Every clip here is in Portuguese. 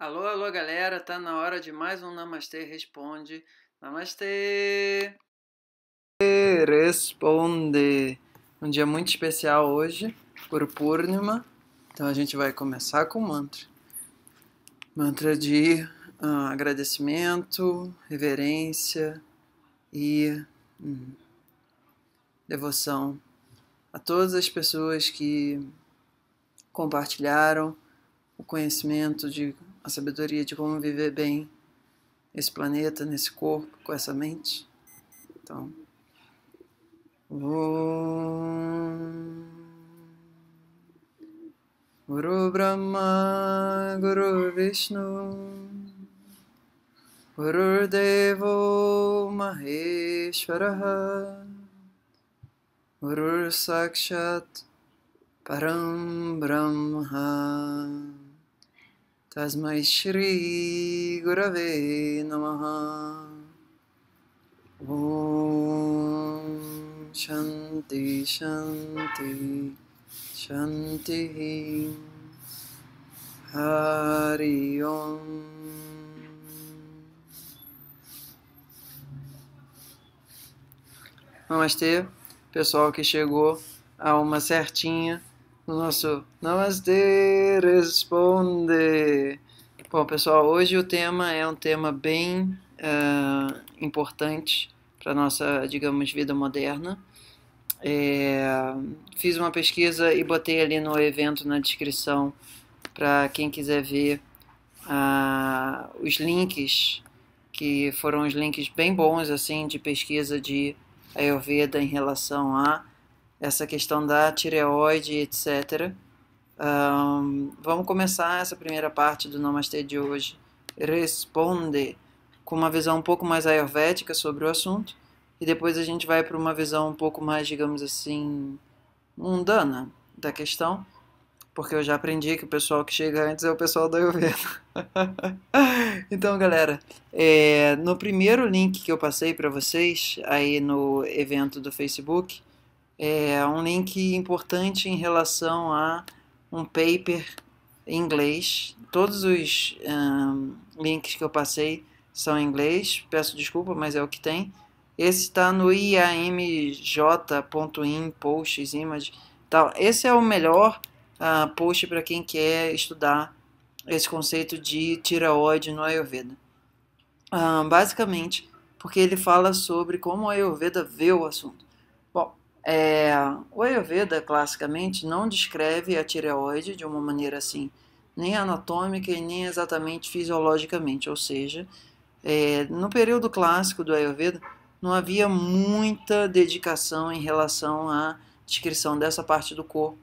Alô, alô, galera, tá na hora de mais um Namastê Responde. Namastê! Responde! Um dia muito especial hoje, por Purnima. Então a gente vai começar com o mantra. Mantra de ah, agradecimento, reverência e hum, devoção a todas as pessoas que compartilharam o conhecimento de a sabedoria de como viver bem esse planeta, nesse corpo, com essa mente. Então. Guru Brahma, Guru Vishnu, Guru Devo Maheshwaraha, Guru Sakshat Param Brahma. Tasmai Shri Gurave Namaha Om Shanti Shanti Shanti Hari Om Namastê, pessoal que chegou a uma certinha no nosso Namaste Responde. Bom, pessoal, hoje o tema é um tema bem uh, importante para nossa, digamos, vida moderna. É, fiz uma pesquisa e botei ali no evento na descrição para quem quiser ver uh, os links que foram os links bem bons assim de pesquisa de Ayurveda em relação a essa questão da tireoide, etc. Um, vamos começar essa primeira parte do Namastê de hoje. Responde com uma visão um pouco mais ayurvédica sobre o assunto e depois a gente vai para uma visão um pouco mais, digamos assim, mundana da questão, porque eu já aprendi que o pessoal que chega antes é o pessoal da Ayurveda. então, galera, é, no primeiro link que eu passei para vocês aí no evento do Facebook, é um link importante em relação a um paper em inglês. Todos os um, links que eu passei são em inglês, peço desculpa, mas é o que tem. Esse está no iamj.in, posts, image. Tal. Esse é o melhor uh, post para quem quer estudar esse conceito de tireoide no Ayurveda. Uh, basicamente, porque ele fala sobre como a Ayurveda vê o assunto. É, o Ayurveda, classicamente, não descreve a tireoide de uma maneira assim, nem anatômica e nem exatamente fisiologicamente, ou seja, é, no período clássico do Ayurveda, não havia muita dedicação em relação à descrição dessa parte do corpo,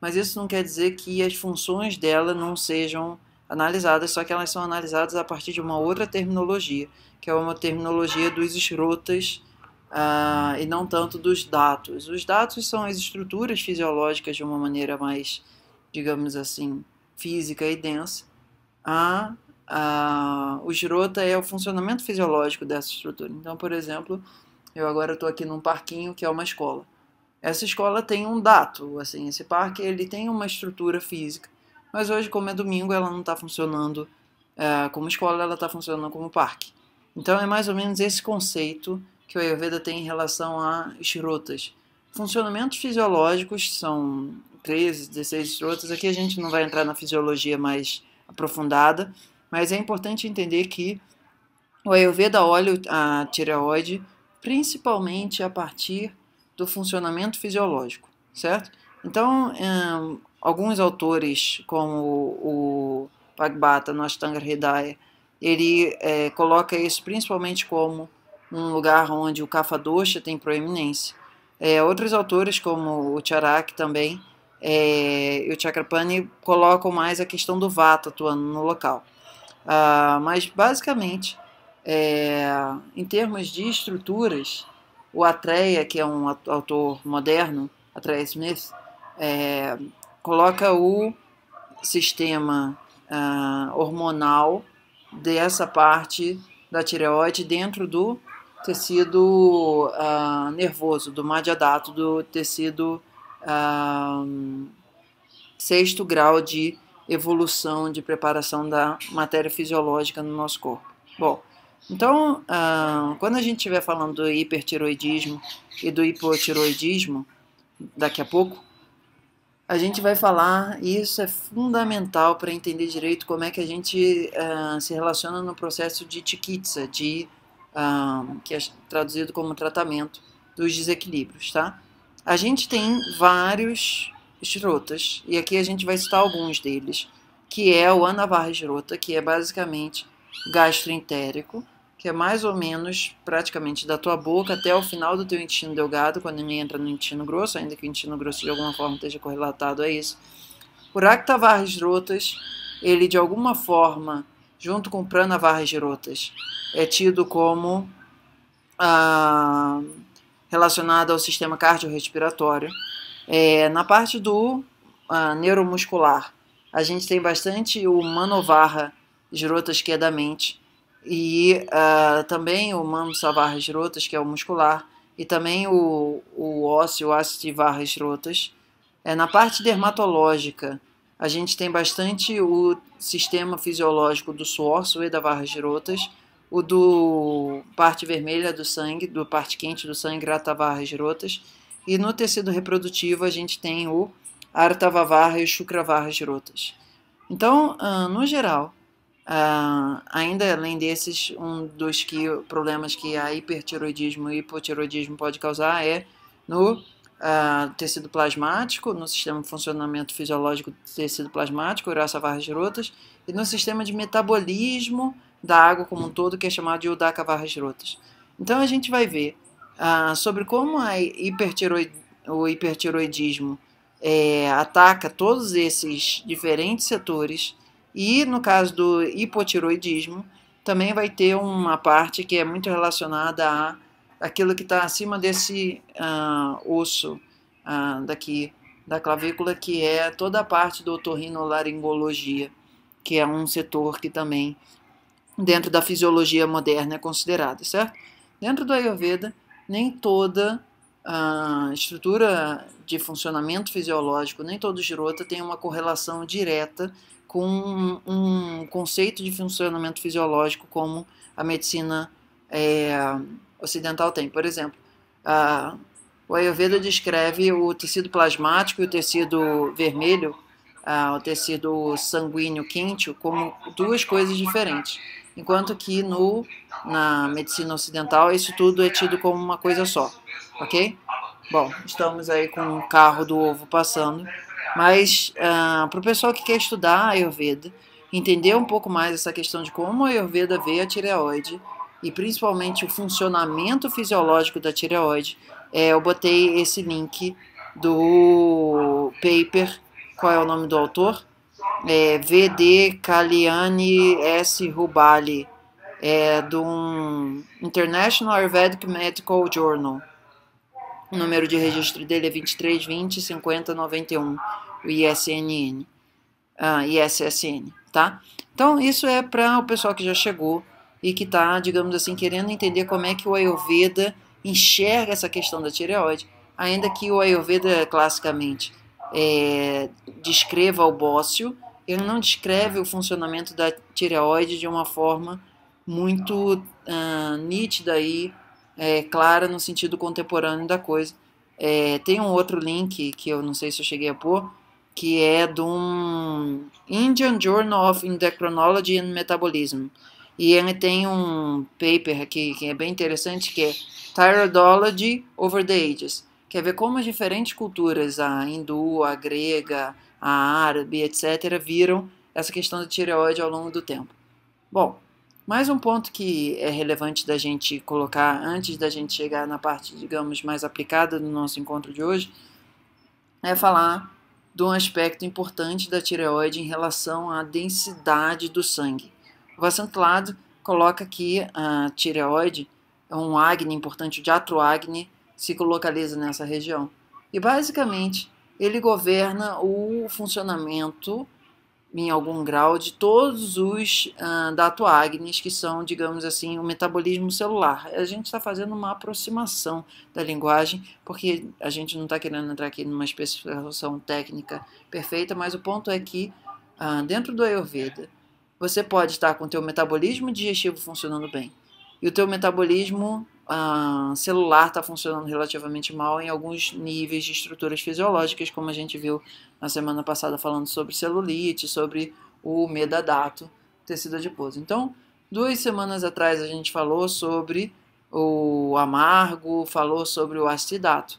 mas isso não quer dizer que as funções dela não sejam analisadas, só que elas são analisadas a partir de uma outra terminologia, que é uma terminologia dos escrotas uh, e não tanto dos dados. Os dados são as estruturas fisiológicas de uma maneira mais, digamos assim, física e densa. A, ah, ah, o girota é o funcionamento fisiológico dessa estrutura. Então, por exemplo, eu agora estou aqui num parquinho que é uma escola. Essa escola tem um dato, assim, esse parque ele tem uma estrutura física, mas hoje, como é domingo, ela não está funcionando uh, como escola, ela está funcionando como parque. Então é mais ou menos esse conceito que o Ayurveda tem em relação a shrutas. Funcionamentos fisiológicos são 13, 16 estruturas. Aqui a gente não vai entrar na fisiologia mais aprofundada, mas é importante entender que o Ayurveda olha a tireoide principalmente a partir do funcionamento fisiológico, certo? Então, um, é, alguns autores, como o Pagbata no Ashtanga Hridaya, ele é, coloca isso principalmente como num lugar onde o Kafadocha tem proeminência. É, outros autores, como o Charak também, é, e o Chakrapani, colocam mais a questão do Vata atuando no local. Ah, mas, basicamente, é, em termos de estruturas, o Atreya, que é um autor moderno, Atreya Smith, é, coloca o sistema ah, hormonal dessa parte da tireoide dentro do tecido uh, nervoso, do madiadato, do tecido uh, sexto grau de evolução, de preparação da matéria fisiológica no nosso corpo. Bom, então, uh, quando a gente estiver falando do hipertiroidismo e do hipotiroidismo, daqui a pouco, a gente vai falar, e isso é fundamental para entender direito como é que a gente uh, se relaciona no processo de tikitsa, de um, que é traduzido como tratamento dos desequilíbrios, tá? A gente tem vários esrotas, e aqui a gente vai citar alguns deles, que é o Anavarra esrota, que é basicamente gastroentérico, que é mais ou menos praticamente da tua boca até o final do teu intestino delgado, quando ele entra no intestino grosso, ainda que o intestino grosso de alguma forma esteja correlatado a isso. O Actavarres rotas, ele de alguma forma junto com Prana Varras É tido como ah, relacionado ao sistema cardiorrespiratório. É, na parte do ah, neuromuscular, a gente tem bastante o Manovarra Girotas, que é da mente, e ah, também o Mano Savarra Girotas, que é o muscular, e também o, o ósseo, o ácido de Varra rotas. É, na parte dermatológica, a gente tem bastante o sistema fisiológico do suor, suor da varras girotas, o do parte vermelha do sangue, do parte quente do sangue, ratavarras girotas, e no tecido reprodutivo a gente tem o artavavarra e o chucravarras girotas. Então, ah, no geral, ah, ainda além desses, um dos que, problemas que a hipertiroidismo e hipotiroidismo pode causar é no uh, tecido plasmático, no sistema de funcionamento fisiológico do tecido plasmático, Uraça Vargas Rotas, e no sistema de metabolismo da água como um todo, que é chamado de Udaca Vargas Rotas. Então a gente vai ver uh, sobre como hipertiroid, o hipertiroidismo é, ataca todos esses diferentes setores, e no caso do hipotiroidismo, também vai ter uma parte que é muito relacionada a aquilo que está acima desse uh, osso uh, daqui da clavícula, que é toda a parte do otorrinolaringologia, que é um setor que também dentro da fisiologia moderna é considerado, certo? Dentro do Ayurveda, nem toda a ah, estrutura de funcionamento fisiológico, nem todo girota tem uma correlação direta com um conceito de funcionamento fisiológico como a medicina é, ocidental tem. Por exemplo, a, o Ayurveda descreve o tecido plasmático e o tecido vermelho, a, o tecido sanguíneo quente, como duas coisas diferentes. Enquanto que no, na medicina ocidental isso tudo é tido como uma coisa só, ok? Bom, estamos aí com o um carro do ovo passando, mas uh, ah, para o pessoal que quer estudar a Ayurveda, entender um pouco mais essa questão de como a Ayurveda vê a tireoide e principalmente o funcionamento fisiológico da tireoide, é, eu botei esse link do paper, qual é o nome do autor? É, VD Kaliani S. Rubali, é, do um International Ayurvedic Medical Journal. O número de registro dele é 2320-5091, o ISNN, ah, ISSN, tá? Então, isso é para o pessoal que já chegou e que está, digamos assim, querendo entender como é que o Ayurveda enxerga essa questão da tireoide, ainda que o Ayurveda classicamente é, descreva o bócio, ele não descreve o funcionamento da tireoide de uma forma muito uh, nítida e é, clara no sentido contemporâneo da coisa. É, tem um outro link que eu não sei se eu cheguei a pôr, que é de um Indian Journal of Endocrinology and Metabolism, e ele tem um paper aqui que é bem interessante, que é Tyrodology Over the Ages, quer ver como as diferentes culturas, a hindu, a grega, a árabe, etc., viram essa questão da tireoide ao longo do tempo. Bom, mais um ponto que é relevante da gente colocar antes da gente chegar na parte, digamos, mais aplicada do nosso encontro de hoje, é falar de um aspecto importante da tireoide em relação à densidade do sangue. O acentuado coloca que a tireoide é um acne importante, o diatroacne se localiza nessa região. E basicamente ele governa o funcionamento em algum grau de todos os uh, que são, digamos assim, o metabolismo celular. A gente está fazendo uma aproximação da linguagem, porque a gente não está querendo entrar aqui numa especificação técnica perfeita, mas o ponto é que uh, dentro do Ayurveda você pode estar com o teu metabolismo digestivo funcionando bem e o teu metabolismo ah, celular está funcionando relativamente mal em alguns níveis de estruturas fisiológicas, como a gente viu na semana passada falando sobre celulite, sobre o medadato, tecido adiposo. Então, duas semanas atrás a gente falou sobre o amargo, falou sobre o acidato.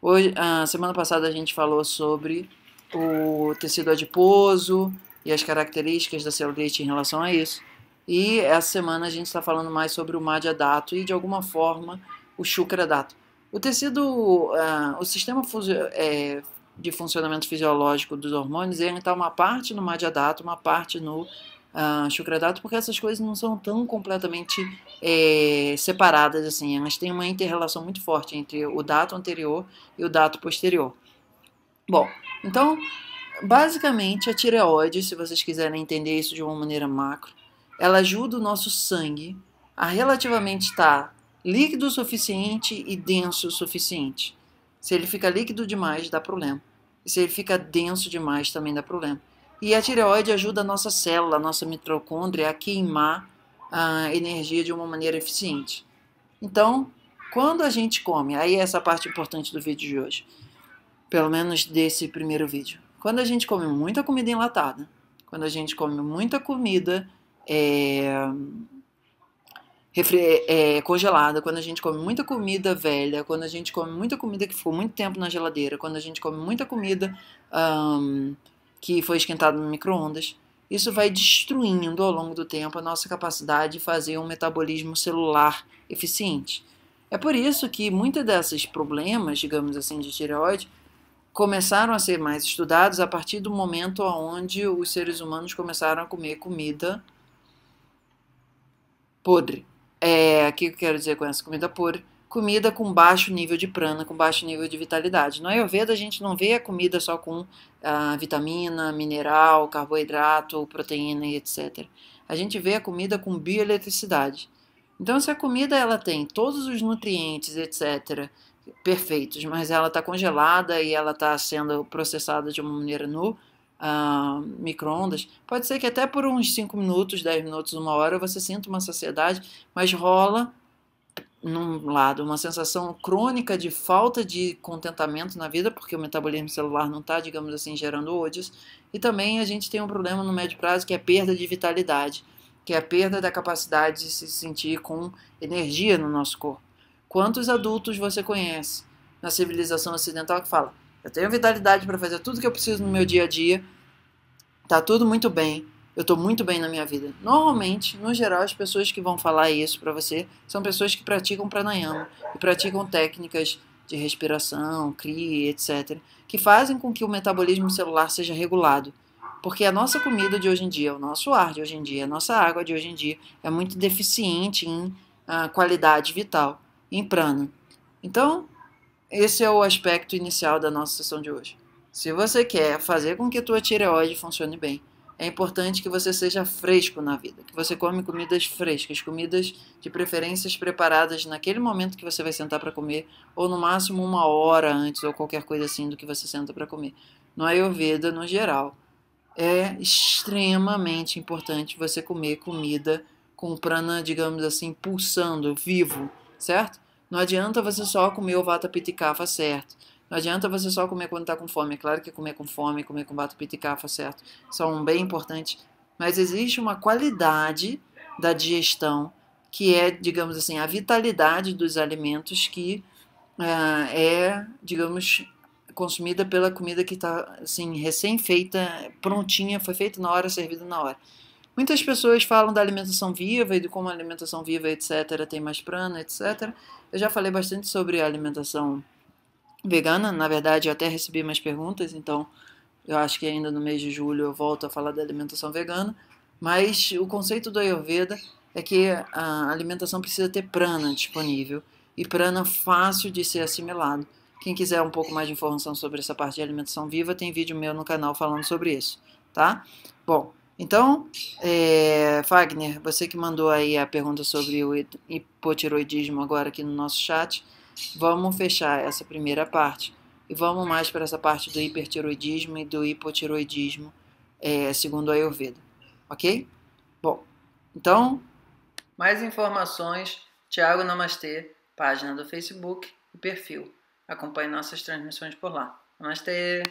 Hoje, ah, semana passada a gente falou sobre o tecido adiposo, e as características da celulite em relação a isso. E essa semana a gente está falando mais sobre o Madhyadato e, de alguma forma, o Shukradato. O tecido, uh, o sistema é, de funcionamento fisiológico dos hormônios, ele está uma parte no Madhyadato, uma parte no uh, ah, Shukradato, porque essas coisas não são tão completamente é, separadas assim. Elas têm uma interrelação muito forte entre o dato anterior e o dato posterior. Bom, então basicamente, a tireoide, se vocês quiserem entender isso de uma maneira macro, ela ajuda o nosso sangue a relativamente estar tá líquido o suficiente e denso o suficiente. Se ele fica líquido demais, dá problema. E se ele fica denso demais, também dá problema. E a tireoide ajuda a nossa célula, a nossa mitocôndria, a queimar a energia de uma maneira eficiente. Então, quando a gente come, aí é essa parte importante do vídeo de hoje, pelo menos desse primeiro vídeo. Quando a gente come muita comida enlatada, quando a gente come muita comida é, é, congelada, quando a gente come muita comida velha, quando a gente come muita comida que ficou muito tempo na geladeira, quando a gente come muita comida que foi esquentada no micro-ondas, isso vai destruindo ao longo do tempo a nossa capacidade de fazer um metabolismo celular eficiente. É por isso que muitos desses problemas, digamos assim, de tireoide, começaram a ser mais estudados a partir do momento onde os seres humanos começaram a comer comida podre. É, o que eu quero dizer com essa comida podre? Comida com baixo nível de prana, com baixo nível de vitalidade. No Ayurveda, a gente não vê a comida só com ah, vitamina, mineral, carboidrato, proteína e etc. A gente vê a comida com bioeletricidade. Então, se a comida ela tem todos os nutrientes, etc., perfeitos, mas ela está congelada e ela está sendo processada de uma maneira no uh, micro-ondas, pode ser que até por uns 5 minutos, 10 minutos, uma hora, você sinta uma saciedade, mas rola num lado uma sensação crônica de falta de contentamento na vida, porque o metabolismo celular não está, digamos assim, gerando ódios, e também a gente tem um problema no médio prazo que é perda de vitalidade que é a perda da capacidade de se sentir com energia no nosso corpo. Quantos adultos você conhece na civilização ocidental que fala: eu tenho vitalidade para fazer tudo que eu preciso no meu dia a dia, tá tudo muito bem, eu estou muito bem na minha vida. Normalmente, no geral, as pessoas que vão falar isso para você são pessoas que praticam pranayama e praticam técnicas de respiração, cria, etc., que fazem com que o metabolismo celular seja regulado. Porque a nossa comida de hoje em dia, o nosso ar de hoje em dia, a nossa água de hoje em dia é muito deficiente em uh, qualidade vital, em prana. Então, esse é o aspecto inicial da nossa sessão de hoje. Se você quer fazer com que a tua tireoide funcione bem, é importante que você seja fresco na vida, que você come comidas frescas, comidas de preferências preparadas naquele momento que você vai sentar para comer, ou no máximo uma hora antes, ou qualquer coisa assim do que você senta para comer. No é Ayurveda, no geral, é extremamente importante você comer comida com o prana, digamos assim, pulsando, vivo, certo? Não adianta você só comer o vata pitikava certo. Não adianta você só comer quando está com fome. É claro que comer com fome, comer com vata pitikava certo, são bem importantes. Mas existe uma qualidade da digestão que é, digamos assim, a vitalidade dos alimentos que uh, é, digamos, consumida pela comida que está assim recém-feita, prontinha, foi feita na hora, servida na hora. Muitas pessoas falam da alimentação viva e de como a alimentação viva, etc., tem mais prana, etc. Eu já falei bastante sobre a alimentação vegana, na verdade, eu até recebi mais perguntas, então eu acho que ainda no mês de julho eu volto a falar da alimentação vegana. Mas o conceito do Ayurveda é que a alimentação precisa ter prana disponível e prana fácil de ser assimilado. Quem quiser um pouco mais de informação sobre essa parte de alimentação viva, tem vídeo meu no canal falando sobre isso, tá? Bom, então, é, Fagner, você que mandou aí a pergunta sobre o hipotiroidismo agora aqui no nosso chat, vamos fechar essa primeira parte e vamos mais para essa parte do hipertiroidismo e do hipotiroidismo, é, segundo a Ayurveda, ok? Bom, então, mais informações, Thiago Namastê, página do Facebook e perfil acompanhe nossas transmissões por lá. Namastê!